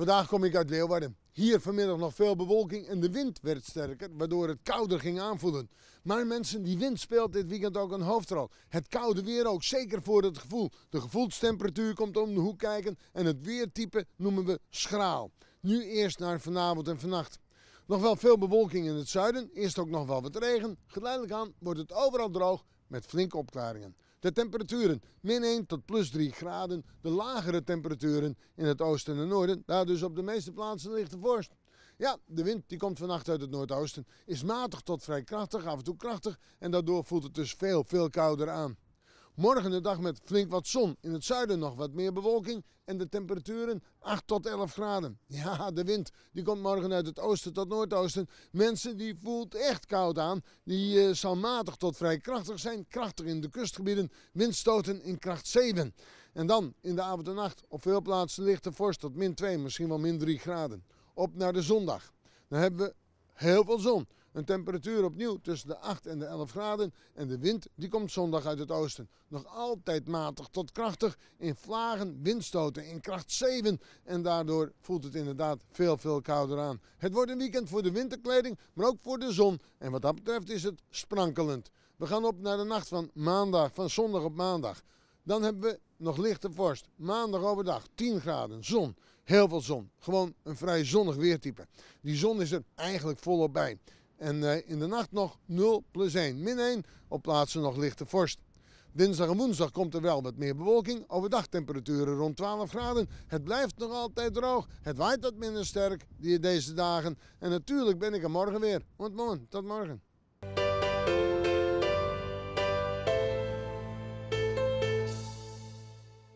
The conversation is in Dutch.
Vandaag kom ik uit Leeuwarden. Hier vanmiddag nog veel bewolking en de wind werd sterker, waardoor het kouder ging aanvoelen. Maar mensen, die wind speelt dit weekend ook een hoofdrol. Het koude weer ook, zeker voor het gevoel. De gevoelstemperatuur komt om de hoek kijken en het weertype noemen we schraal. Nu eerst naar vanavond en vannacht. Nog wel veel bewolking in het zuiden, eerst ook nog wel wat regen. Geleidelijk aan wordt het overal droog met flinke opklaringen. De temperaturen min 1 tot plus 3 graden. De lagere temperaturen in het oosten en noorden. Daar dus op de meeste plaatsen ligt de vorst. Ja, de wind die komt vannacht uit het noordoosten. Is matig tot vrij krachtig, af en toe krachtig. En daardoor voelt het dus veel, veel kouder aan. Morgen de dag met flink wat zon. In het zuiden nog wat meer bewolking en de temperaturen 8 tot 11 graden. Ja, de wind die komt morgen uit het oosten tot noordoosten. Mensen die voelt echt koud aan. Die eh, zal matig tot vrij krachtig zijn. Krachtig in de kustgebieden. Windstoten in kracht 7. En dan in de avond en nacht op veel plaatsen ligt de vorst tot min 2, misschien wel min 3 graden. Op naar de zondag. Dan hebben we heel veel zon. Een temperatuur opnieuw tussen de 8 en de 11 graden en de wind die komt zondag uit het oosten. Nog altijd matig tot krachtig in vlagen windstoten in kracht 7 en daardoor voelt het inderdaad veel veel kouder aan. Het wordt een weekend voor de winterkleding, maar ook voor de zon en wat dat betreft is het sprankelend. We gaan op naar de nacht van maandag, van zondag op maandag. Dan hebben we nog lichte vorst. Maandag overdag 10 graden, zon. Heel veel zon. Gewoon een vrij zonnig weertype. Die zon is er eigenlijk volop bij. En eh, in de nacht nog 0 plus 1. Min 1 op plaatsen nog lichte vorst. Dinsdag en woensdag komt er wel wat meer bewolking. Overdag temperaturen rond 12 graden. Het blijft nog altijd droog. Het waait wat minder sterk deze dagen. En natuurlijk ben ik er morgen weer. Want morgen, tot morgen.